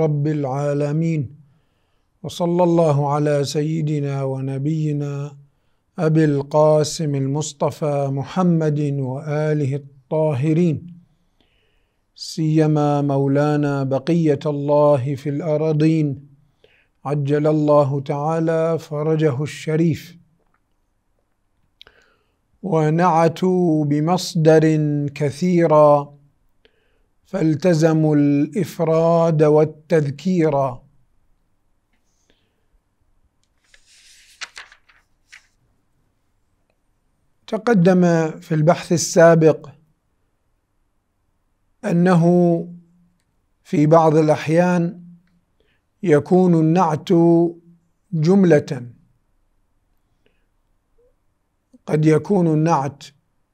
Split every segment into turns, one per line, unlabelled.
رب العالمين وصلى الله على سيدنا ونبينا أبي القاسم المصطفى محمد وآله الطاهرين سيما مولانا بقية الله في الأراضين عجل الله تعالى فرجه الشريف ونعتوا بمصدر كثيرا فالتزموا الافراد والتذكير تقدم في البحث السابق انه في بعض الاحيان يكون النعت جمله قد يكون النعت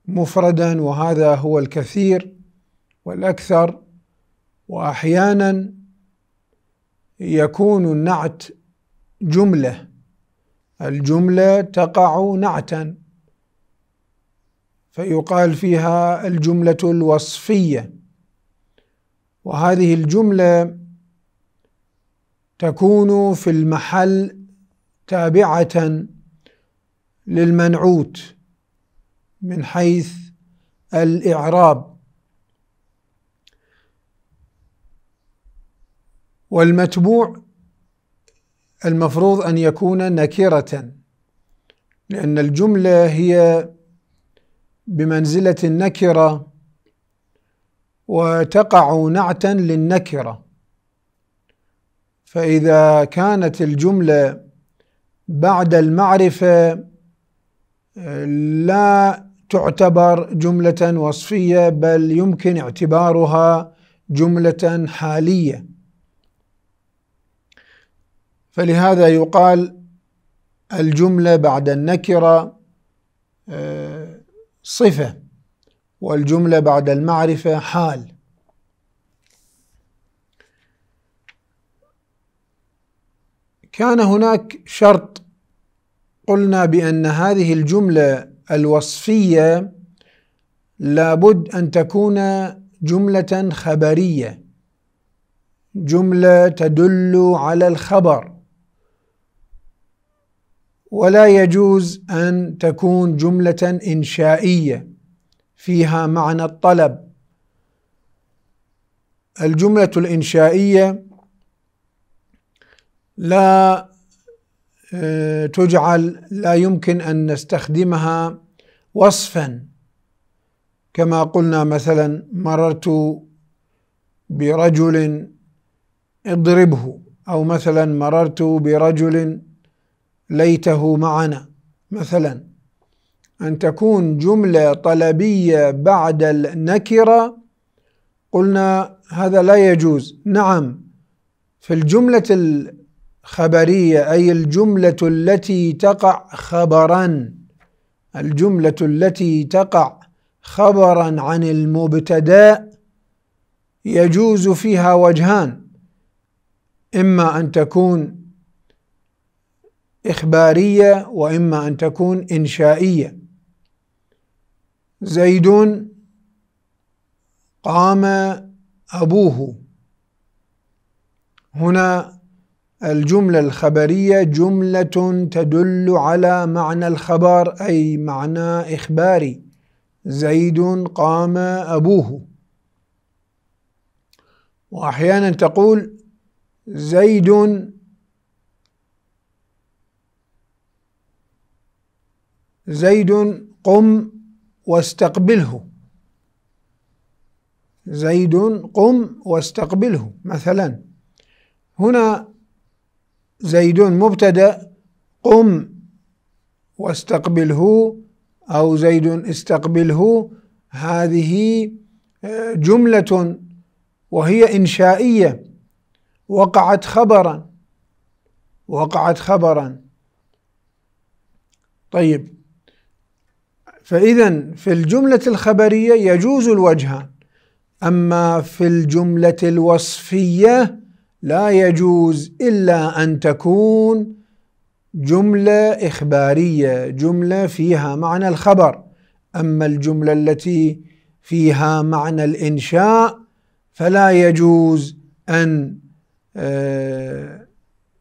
مفردا وهذا هو الكثير والأكثر وأحيانا يكون النعت جملة الجملة تقع نعتا فيقال فيها الجملة الوصفية وهذه الجملة تكون في المحل تابعة للمنعوت من حيث الإعراب والمتبوع المفروض أن يكون نكرة لأن الجملة هي بمنزلة النكرة وتقع نعتا للنكرة فإذا كانت الجملة بعد المعرفة لا تعتبر جملة وصفية بل يمكن اعتبارها جملة حالية فلهذا يقال الجملة بعد النكرة آه، صفة والجملة بعد المعرفة حال كان هناك شرط قلنا بأن هذه الجملة الوصفية لابد أن تكون جملة خبرية جملة تدل على الخبر ولا يجوز ان تكون جمله انشائيه فيها معنى الطلب الجمله الانشائيه لا آه، تجعل لا يمكن ان نستخدمها وصفا كما قلنا مثلا مررت برجل اضربه او مثلا مررت برجل ليته معنا مثلا أن تكون جملة طلبية بعد النكرة قلنا هذا لا يجوز نعم في الجملة الخبرية أي الجملة التي تقع خبرا الجملة التي تقع خبرا عن المبتدأ يجوز فيها وجهان إما أن تكون إخبارية وإما أن تكون إنشائية زيد قام أبوه هنا الجملة الخبرية جملة تدل على معنى الخبر أي معنى إخباري زيد قام أبوه وأحيانا تقول زيد زيد قم واستقبله زيد قم واستقبله مثلا هنا زيد مبتدا قم واستقبله او زيد استقبله هذه آه، جمله وهي انشائيه وقعت خبرا وقعت خبرا طيب فإذا في الجملة الخبرية يجوز الوجهان أما في الجملة الوصفية لا يجوز إلا أن تكون جملة إخبارية جملة فيها معنى الخبر أما الجملة التي فيها معنى الإنشاء فلا يجوز أن آه،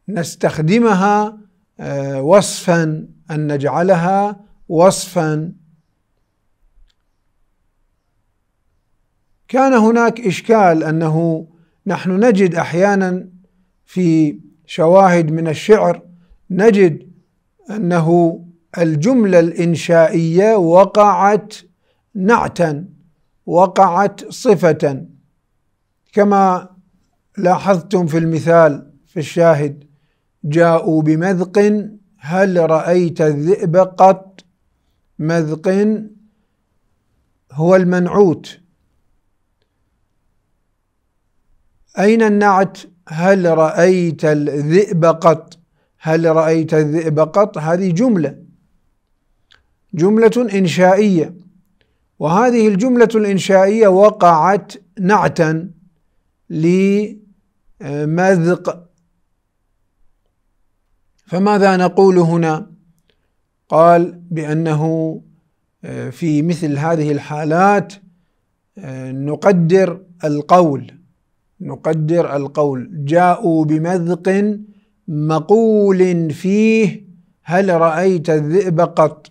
نستخدمها آه، وصفا أن نجعلها وصفا كان هناك إشكال أنه نحن نجد أحيانا في شواهد من الشعر نجد أنه الجملة الإنشائية وقعت نعتا وقعت صفة كما لاحظتم في المثال في الشاهد جاءوا بمذق هل رأيت الذئب قط مذق هو المنعوت أين النعت هل رأيت الذئب قط هل رأيت الذئب قط هذه جملة جملة إنشائية وهذه الجملة الإنشائية وقعت نعتا لمذق فماذا نقول هنا قال بأنه آه، في مثل هذه الحالات آه، نقدر القول نقدر القول جاءوا بمذق مقول فيه هل رأيت الذئب قط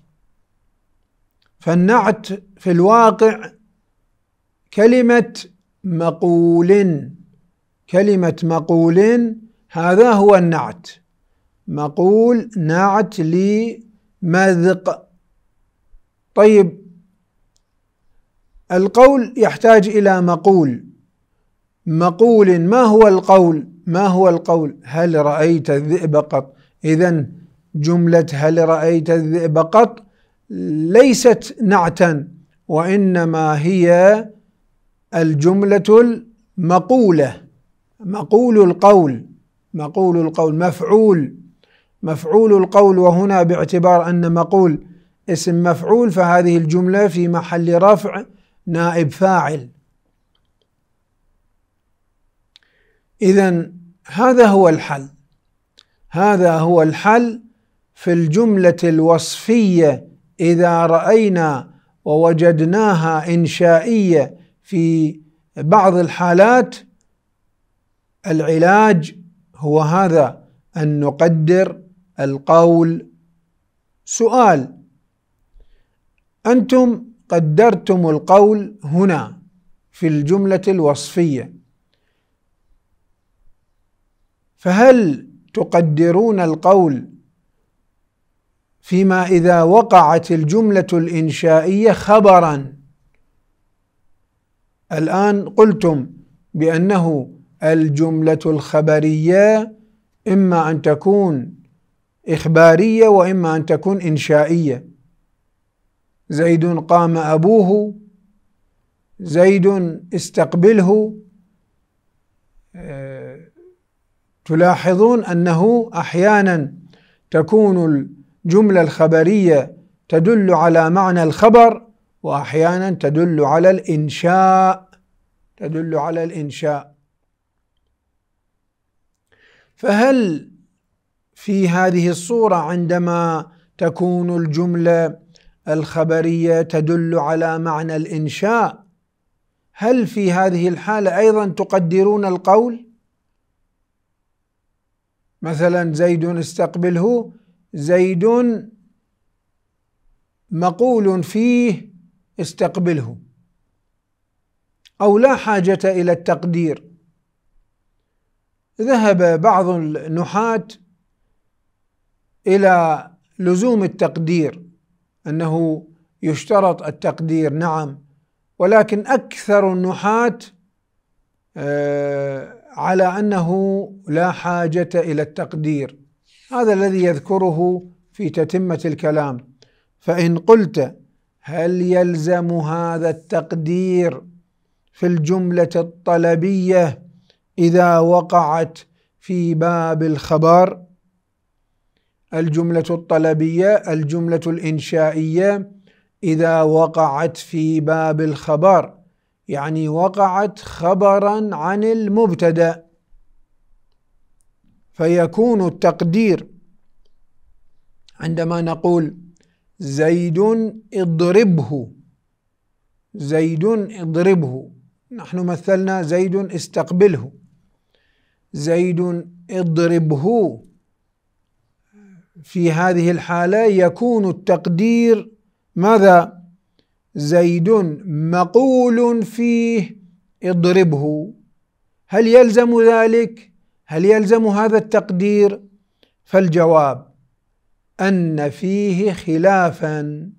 فالنعت في الواقع كلمة مقول كلمة مقول هذا هو النعت مقول نعت لمذق طيب القول يحتاج إلى مقول مقول ما هو القول ما هو القول هل رأيت الذئب قط إذا جملة هل رأيت الذئب قط ليست نعتا وإنما هي الجملة المقولة مقول القول مقول القول مفعول مفعول القول وهنا باعتبار أن مقول اسم مفعول فهذه الجملة في محل رفع نائب فاعل اذا هذا هو الحل هذا هو الحل في الجمله الوصفيه اذا راينا ووجدناها انشائيه في بعض الحالات العلاج هو هذا ان نقدر القول سؤال انتم قدرتم القول هنا في الجمله الوصفيه فهل تقدرون القول فيما اذا وقعت الجمله الانشائيه خبرا الان قلتم بانه الجمله الخبريه اما ان تكون اخباريه واما ان تكون انشائيه زيد قام ابوه زيد استقبله تلاحظون انه احيانا تكون الجمله الخبريه تدل على معنى الخبر واحيانا تدل على الانشاء تدل على الانشاء فهل في هذه الصوره عندما تكون الجمله الخبريه تدل على معنى الانشاء هل في هذه الحاله ايضا تقدرون القول مثلا زيد استقبله زيد مقول فيه استقبله او لا حاجه الى التقدير ذهب بعض النحاه الى لزوم التقدير انه يشترط التقدير نعم ولكن اكثر النحاه آه على انه لا حاجه الى التقدير هذا الذي يذكره في تتمه الكلام فان قلت هل يلزم هذا التقدير في الجمله الطلبيه اذا وقعت في باب الخبر الجمله الطلبيه الجمله الانشائيه اذا وقعت في باب الخبر يعني وقعت خبرا عن المبتدا فيكون التقدير عندما نقول زيد اضربه زيد اضربه نحن مثلنا زيد استقبله زيد اضربه في هذه الحاله يكون التقدير ماذا زيد مقول فيه اضربه هل يلزم ذلك هل يلزم هذا التقدير فالجواب ان فيه خلافا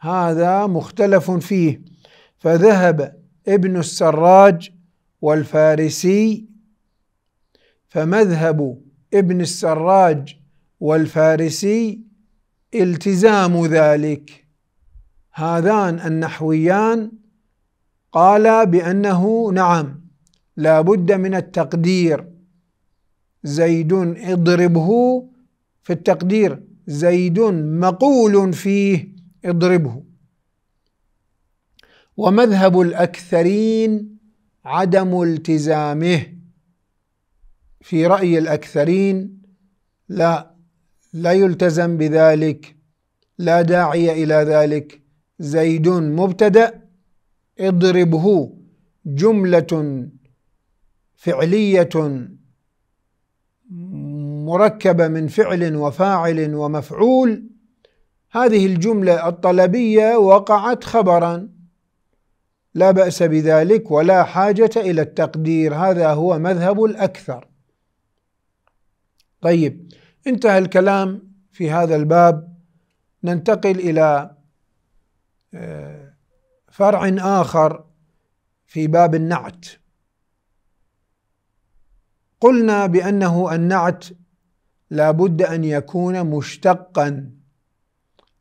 هذا مختلف فيه فذهب ابن السراج والفارسي فمذهب ابن السراج والفارسي التزام ذلك هذان النحويان قالا بأنه نعم لا بد من التقدير زيد اضربه في التقدير زيد مقول فيه اضربه ومذهب الأكثرين عدم التزامه في رأي الأكثرين لا لا يلتزم بذلك لا داعي إلى ذلك زيد مبتدأ اضربه جملة فعلية مركبة من فعل وفاعل ومفعول هذه الجملة الطلبية وقعت خبرا لا بأس بذلك ولا حاجة إلى التقدير هذا هو مذهب الأكثر طيب انتهى الكلام في هذا الباب ننتقل إلى فرع آخر في باب النعت قلنا بأنه النعت لابد أن يكون مشتقا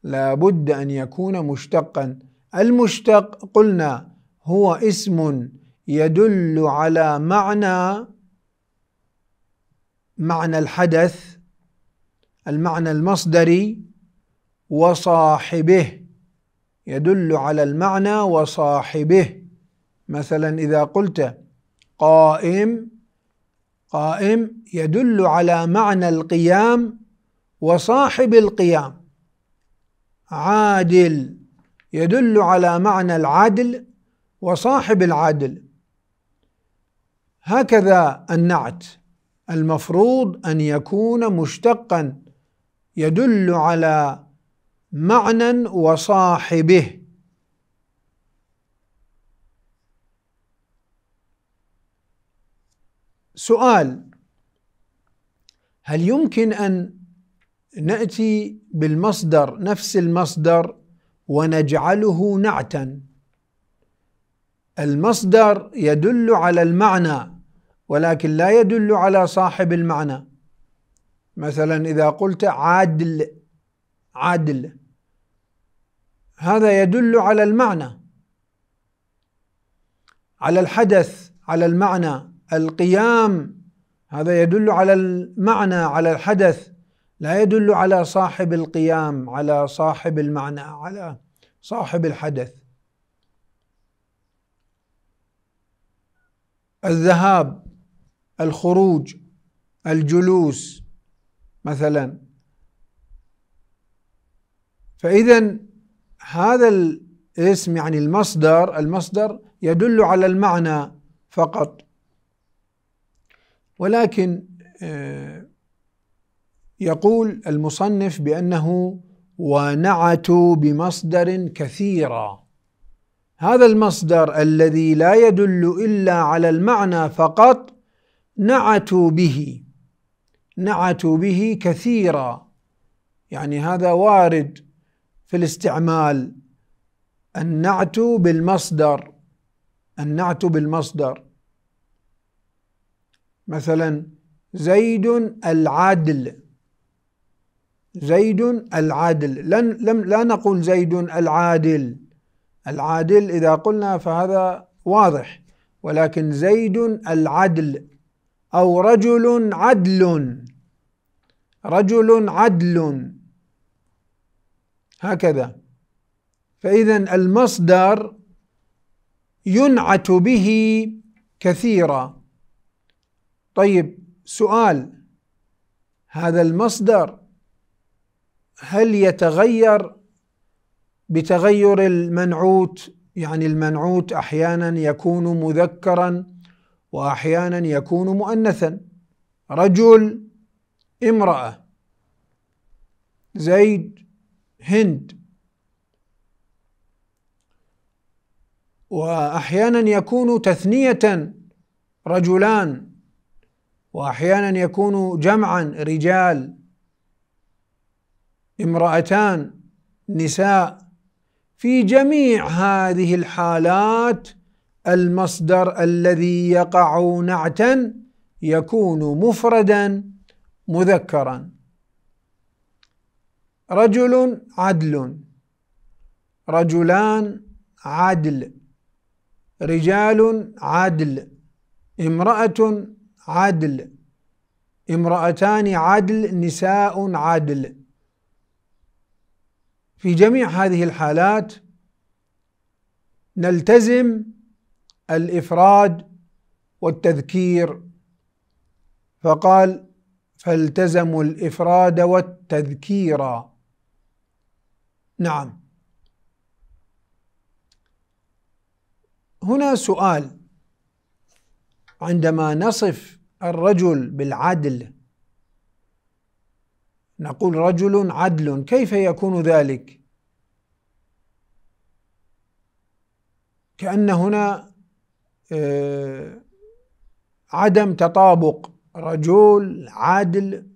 لابد أن يكون مشتقا المشتق قلنا هو اسم يدل على معنى معنى الحدث المعنى المصدري وصاحبه يدل على المعنى وصاحبه مثلا إذا قلت قائم قائم يدل على معنى القيام وصاحب القيام عادل يدل على معنى العدل وصاحب العدل هكذا النعت المفروض ان يكون مشتقا يدل على معنى وصاحبه سؤال هل يمكن ان ناتي بالمصدر نفس المصدر ونجعله نعتا المصدر يدل على المعنى ولكن لا يدل على صاحب المعنى مثلا اذا قلت عادل عدل هذا يدل على المعنى على الحدث على المعنى القيام هذا يدل على المعنى على الحدث لا يدل على صاحب القيام على صاحب المعنى على صاحب الحدث الذهاب الخروج الجلوس مثلا فإذا هذا الاسم يعني المصدر المصدر يدل على المعنى فقط ولكن آه، يقول المصنف بأنه ونعتوا بمصدر كثيرا هذا المصدر الذي لا يدل إلا على المعنى فقط نعتوا به نعتوا به كثيرا يعني هذا وارد في الاستعمال النعت بالمصدر النعت بالمصدر مثلا زيد العادل زيد العادل لن لم لا نقول زيد العادل العادل إذا قلنا فهذا واضح ولكن زيد العدل أو رجل عدل رجل عدل هكذا فإذا المصدر ينعت به كثيرا طيب سؤال هذا المصدر هل يتغير بتغير المنعوت يعني المنعوت احيانا يكون مذكرا واحيانا يكون مؤنثا رجل امراه زيد هند واحيانا يكون تثنيه رجلان واحيانا يكون جمعا رجال امراتان نساء في جميع هذه الحالات المصدر الذي يقع نعتا يكون مفردا مذكرا رجل عدل رجلان عدل رجال عدل امرأة عدل امرأتان عدل نساء عدل في جميع هذه الحالات نلتزم الإفراد والتذكير فقال فالتزموا الإفراد والتذكيرا نعم هنا سؤال عندما نصف الرجل بالعدل نقول رجل عدل كيف يكون ذلك كان هنا آه، عدم تطابق رجل عادل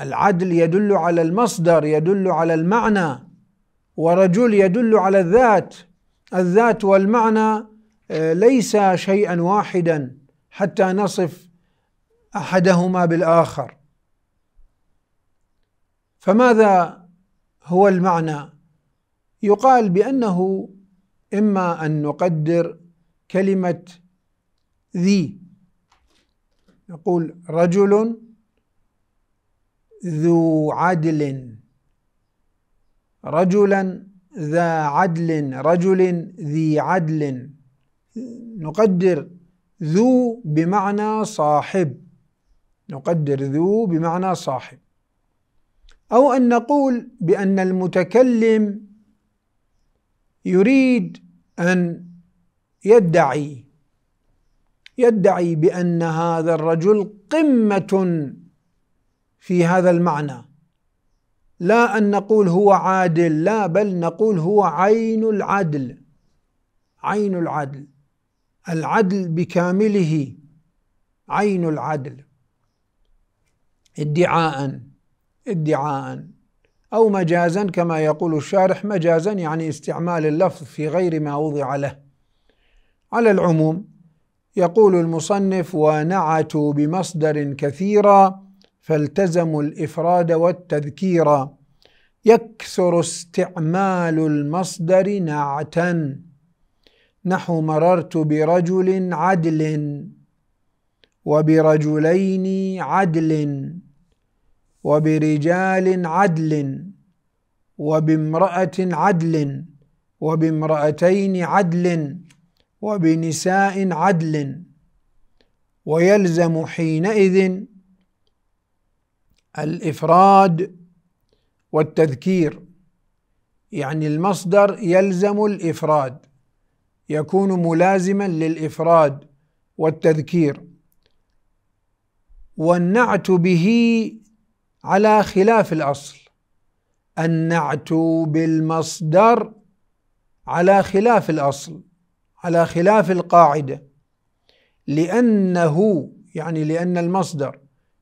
العدل يدل على المصدر يدل على المعنى ورجل يدل على الذات الذات والمعنى آه، ليس شيئا واحدا حتى نصف احدهما بالاخر فماذا هو المعنى يقال بانه اما ان نقدر كلمه ذي نقول رجل ذو عدل رجلا ذا عدل رجل ذي عدل نقدر ذو بمعنى صاحب نقدر ذو بمعنى صاحب أو أن نقول بأن المتكلم يريد أن يدعي يدعي بأن هذا الرجل قمة في هذا المعنى لا أن نقول هو عادل لا بل نقول هو عين العدل عين العدل العدل بكامله عين العدل ادعاء ادعاء أو مجازا كما يقول الشارح مجازا يعني استعمال اللفظ في غير ما وضع له على العموم يقول المصنف ونعتوا بمصدر كثيرا فالتزموا الافراد والتذكير يكثر استعمال المصدر نعتا نحو مررت برجل عدل وبرجلين عدل وبرجال عدل وبامرأة عدل وبامرأتين عدل وبنساء عدل ويلزم حينئذ الافراد والتذكير يعني المصدر يلزم الافراد يكون ملازما للافراد والتذكير والنعت به على خلاف الاصل النعت بالمصدر على خلاف الاصل على خلاف القاعده لانه يعني لان المصدر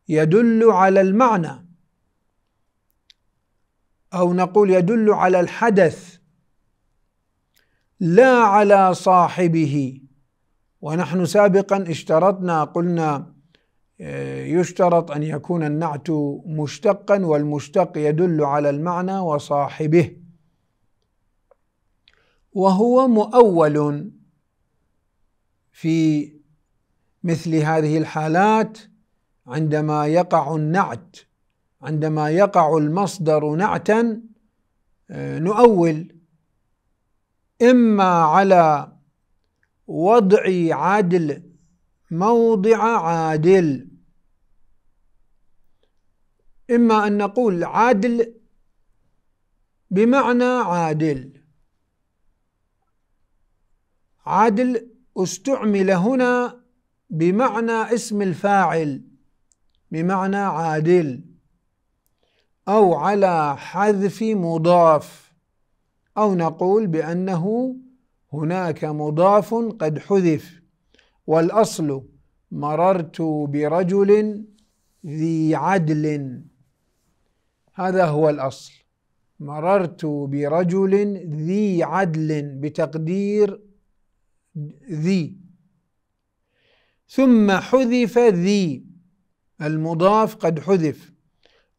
يدل على المعنى او نقول يدل على الحدث لا على صاحبه ونحن سابقا اشترطنا قلنا آه، يشترط ان يكون النعت مشتقا والمشتق يدل على المعنى وصاحبه وهو مؤول في مثل هذه الحالات عندما يقع النعت عندما يقع المصدر نعتا آه، نؤول اما على وضع عدل موضع عادل اما ان نقول عدل بمعنى عادل عدل استعمل هنا بمعنى اسم الفاعل بمعنى عادل أو على حذف مضاف أو نقول بأنه هناك مضاف قد حذف والأصل مررت برجل ذي عدل هذا هو الأصل مررت برجل ذي عدل بتقدير ذي ثم حذف ذي المضاف قد حذف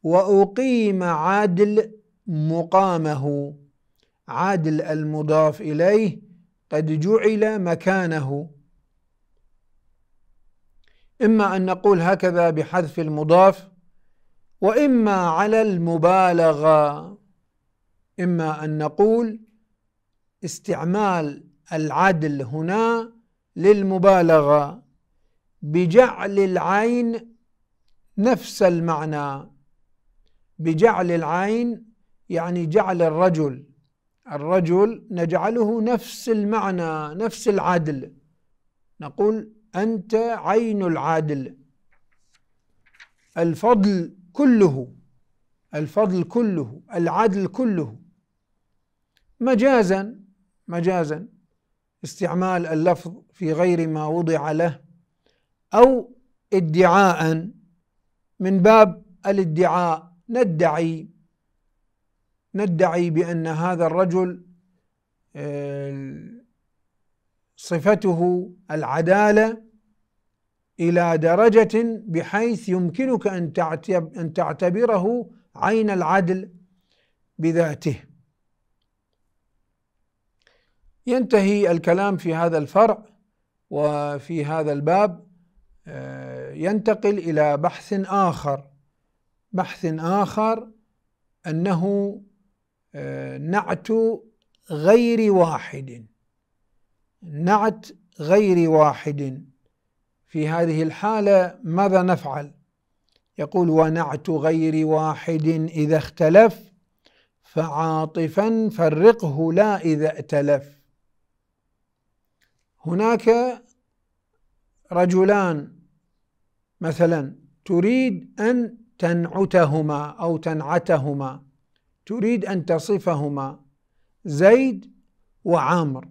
وأقيم عادل مقامه عادل المضاف إليه قد جعل مكانه إما أن نقول هكذا بحذف المضاف وإما على المبالغة إما أن نقول استعمال العدل هنا للمبالغة بجعل العين نفس المعنى بجعل العين يعني جعل الرجل الرجل نجعله نفس المعنى نفس العدل نقول انت عين العدل الفضل كله الفضل كله العدل كله مجازا مجازا استعمال اللفظ في غير ما وضع له او ادعاء من باب الادعاء ندعي ندعي بأن هذا الرجل آه، صفته العدالة إلى درجة بحيث يمكنك أن أن تعتبره عين العدل بذاته. ينتهي الكلام في هذا الفرع وفي هذا الباب آه، ينتقل إلى بحث آخر بحث آخر أنه آه، نعت غير واحد نعت غير واحد في هذه الحالة ماذا نفعل؟ يقول ونعت غير واحد إذا اختلف فعاطفا فرقه لا إذا ائتلف هناك رجلان مثلا تريد أن تنعتهما أو تنعتهما تريد أن تصفهما زيد وعامر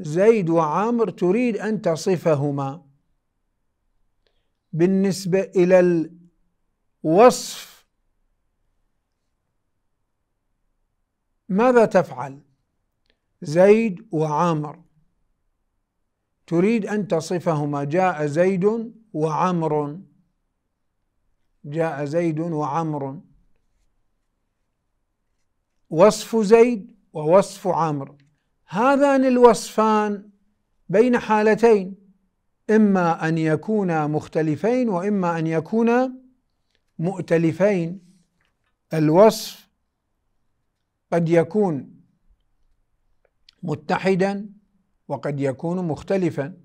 زيد وعامر تريد أن تصفهما بالنسبة إلى الوصف ماذا تفعل زيد وعامر تريد أن تصفهما جاء زيد وعمر جاء زيد وعمر وصف زيد ووصف عمر هذان الوصفان بين حالتين اما ان يكونا مختلفين واما ان يكونا مؤتلفين الوصف قد يكون متحدا وقد يكون مختلفا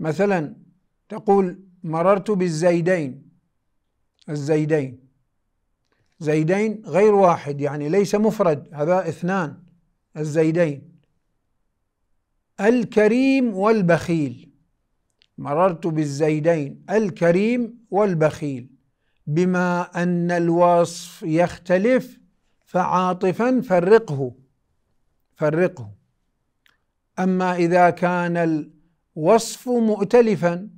مثلا تقول مررت بالزيدين الزيدين زيدين غير واحد يعني ليس مفرد هذا اثنان الزيدين الكريم والبخيل مررت بالزيدين الكريم والبخيل بما ان الوصف يختلف فعاطفا فرقه فرقه اما اذا كان الوصف مؤتلفا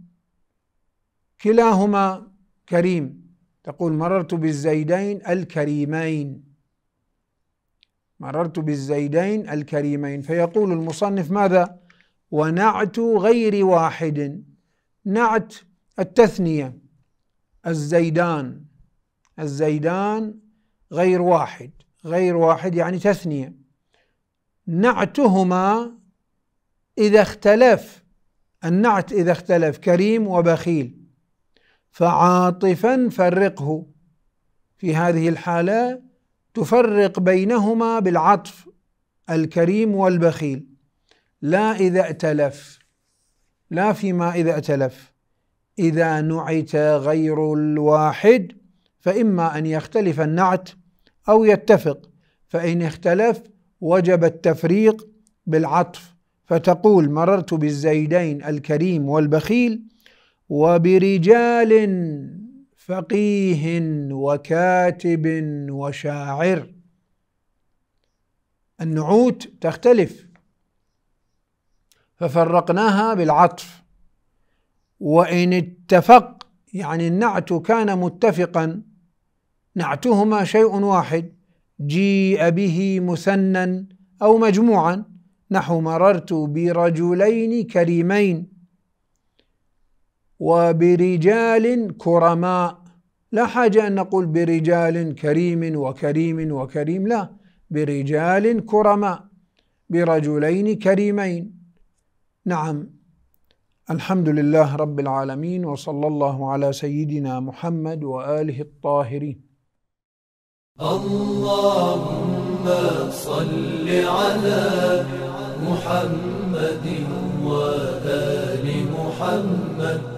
كلاهما كريم تقول مررت بالزيدين الكريمين مررت بالزيدين الكريمين فيقول المصنف ماذا ونعت غير واحد نعت التثنيه الزيدان الزيدان غير واحد غير واحد يعني تثنيه نعتهما اذا اختلف النعت اذا اختلف كريم وبخيل فعاطفا فرقه في هذه الحاله تفرق بينهما بالعطف الكريم والبخيل لا اذا ائتلف لا فيما اذا ائتلف اذا نعت غير الواحد فاما ان يختلف النعت او يتفق فان اختلف وجب التفريق بالعطف فتقول مررت بالزيدين الكريم والبخيل وبرجال فقيه وكاتب وشاعر النعوت تختلف ففرقناها بالعطف وان اتفق يعني النعت كان متفقا نعتهما شيء واحد جيء به مثنى او مجموعا نحو مررت برجلين كريمين وبرجال كرماء لا حاجة أن نقول برجال كريم وكريم وكريم لا برجال كرماء برجلين كريمين نعم الحمد لله رب العالمين وصلى الله على سيدنا محمد وآله الطاهرين اللهم صل على محمد وآل محمد